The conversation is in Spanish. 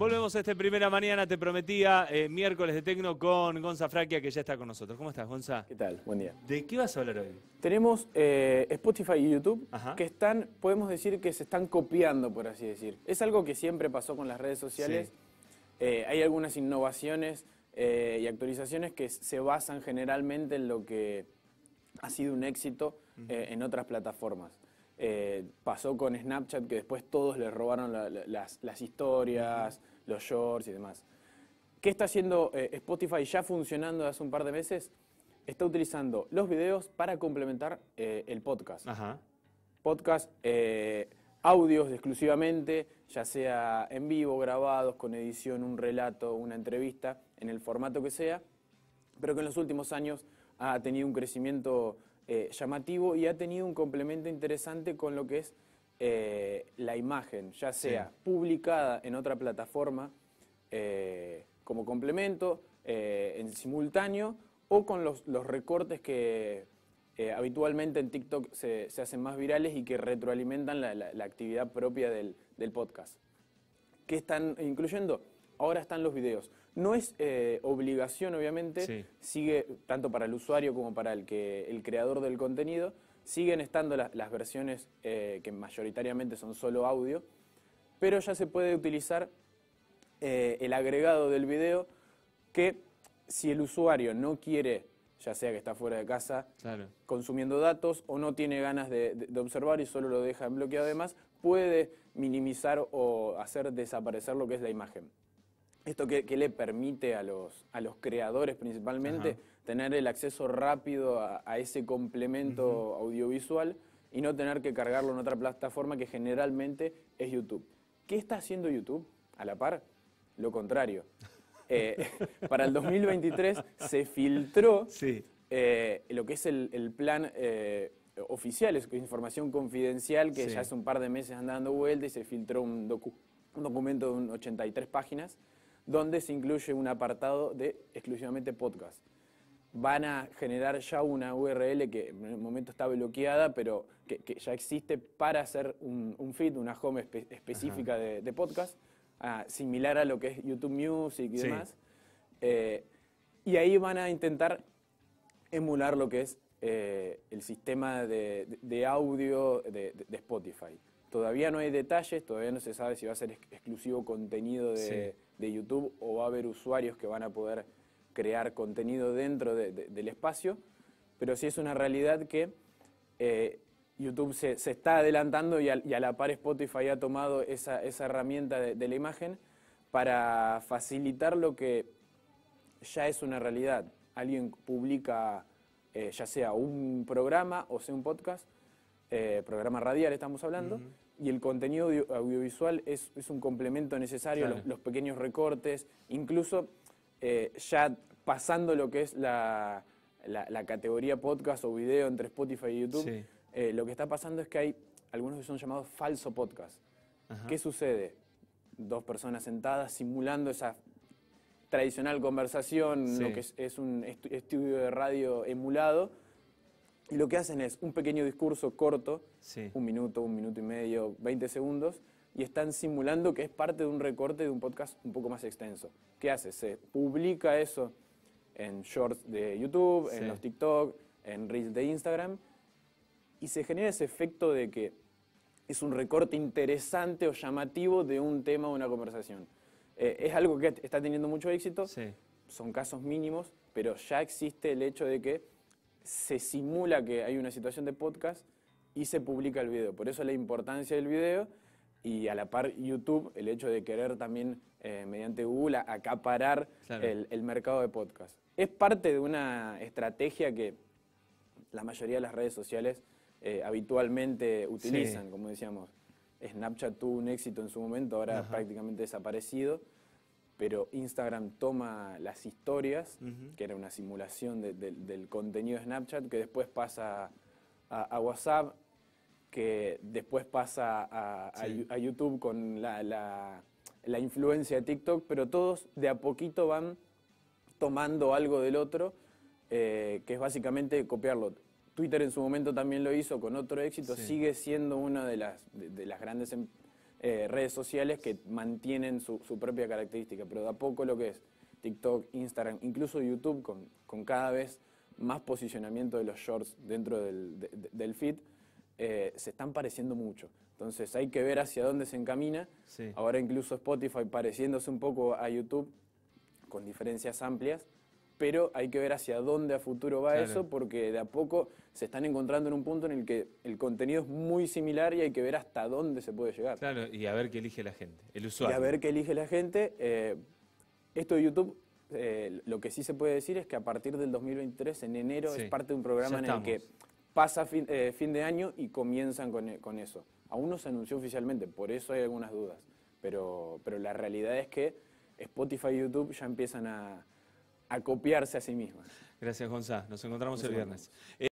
Volvemos a este primera mañana, te prometía, eh, miércoles de Tecno con Gonza Fraquia, que ya está con nosotros. ¿Cómo estás, Gonza? ¿Qué tal? Buen día. ¿De qué vas a hablar hoy? Tenemos eh, Spotify y YouTube, que están, podemos decir que se están copiando, por así decir. Es algo que siempre pasó con las redes sociales. Eh, hay algunas innovaciones y actualizaciones que se basan generalmente en lo que ha sido un éxito en otras plataformas. Eh, pasó con Snapchat que después todos le robaron las, historias, los shorts y demás. ¿Qué está haciendo eh, Spotify ya funcionando hace un par de meses? Está utilizando los videos para complementar eh, el podcast. Podcast, audios exclusivamente, ya sea en vivo, grabados, con edición, un relato, una entrevista, en el formato que sea, pero que en los últimos años ha tenido un crecimiento eh, llamativo y ha tenido un complemento interesante con lo que es eh, la imagen, ya sea publicada en otra plataforma eh, como complemento, en simultáneo, o con los, recortes que habitualmente en TikTok se, hacen más virales y que retroalimentan la, actividad propia del podcast. ¿Qué están incluyendo? Ahora están los videos. No es eh, obligación, obviamente, sigue, tanto para el usuario como para el, que, el creador del contenido, siguen estando las versiones eh, que mayoritariamente son solo audio, pero ya se puede utilizar eh, el agregado del video que si el usuario no quiere, ya sea que está fuera de casa consumiendo datos o no tiene ganas de, observar y solo lo deja en bloqueo, además, puede minimizar o hacer desaparecer lo que es la imagen. ¿Esto que le permite a los, creadores principalmente tener el acceso rápido a, ese complemento audiovisual y no tener que cargarlo en otra plataforma que generalmente es YouTube? ¿Qué está haciendo YouTube a la par? Lo contrario. Eh, para el 2023 se filtró eh, lo que es el, plan eh, oficial, es información confidencial que ya hace un par de meses anda dando vuelta y se filtró un, docu un documento de 83 páginas donde se incluye un apartado de exclusivamente podcast. Van a generar ya una URL que en el momento está bloqueada, pero que, ya existe para hacer un, feed, una home específica de, podcast, ah, similar a lo que es YouTube Music y demás. Eh, y ahí van a intentar emular lo que es eh, el sistema de, de audio de Spotify. Todavía no hay detalles, todavía no se sabe si va a ser exclusivo contenido de, YouTube o va a haber usuarios que van a poder crear contenido dentro del espacio, pero sí es una realidad que eh, YouTube se, está adelantando y a, la par Spotify ha tomado esa, herramienta de, la imagen para facilitar lo que ya es una realidad. Alguien publica eh, ya sea un programa o sea un podcast, eh, programa radial estamos hablando, y el contenido audiovisual es, un complemento necesario, los, pequeños recortes, incluso eh, ya pasando lo que es la, categoría podcast o video entre Spotify y YouTube, eh, lo que está pasando es que hay algunos que son llamados falso podcast. ¿Qué sucede? Dos personas sentadas simulando esa tradicional conversación, lo que es, un estudio de radio emulado, y lo que hacen es un pequeño discurso corto, un minuto, un minuto y medio, 20 segundos, y están simulando que es parte de un recorte de un podcast un poco más extenso. ¿Qué hace? Se publica eso en shorts de YouTube, en los TikTok, en reels de Instagram, y se genera ese efecto de que es un recorte interesante o llamativo de un tema o una conversación. Eh, es algo que está teniendo mucho éxito, son casos mínimos, pero ya existe el hecho de que se simula que hay una situación de podcast y se publica el video. Por eso la importancia del video y a la par YouTube, el hecho de querer también eh, mediante Google acaparar el, mercado de podcast. Es parte de una estrategia que la mayoría de las redes sociales eh, habitualmente utilizan, como decíamos. Snapchat tuvo un éxito en su momento, ahora prácticamente desaparecido pero Instagram toma las historias, que era una simulación del contenido de Snapchat, que después pasa a, WhatsApp, que después pasa a, YouTube con la, influencia de TikTok, pero todos de a poquito van tomando algo del otro, eh, que es básicamente copiarlo. Twitter en su momento también lo hizo con otro éxito, sigue siendo una de las, de las grandes empresas eh, redes sociales que mantienen su, propia característica, pero de a poco lo que es TikTok, Instagram, incluso YouTube con, cada vez más posicionamiento de los shorts dentro del, feed, eh, se están pareciendo mucho. Entonces hay que ver hacia dónde se encamina. Ahora incluso Spotify pareciéndose un poco a YouTube, con diferencias amplias pero hay que ver hacia dónde a futuro va eso, porque de a poco se están encontrando en un punto en el que el contenido es muy similar y hay que ver hasta dónde se puede llegar. Claro, y a ver qué elige la gente, el usuario. Y a ver qué elige la gente. Eh, esto de YouTube, eh, lo que sí se puede decir es que a partir del 2023, en enero, es parte de un programa en el que pasa eh, fin, de año y comienzan con, eso. Aún no se anunció oficialmente, por eso hay algunas dudas. Pero, pero la realidad es que Spotify y YouTube ya empiezan a, a copiarse a sí misma. Gracias, González. Nos encontramos el viernes.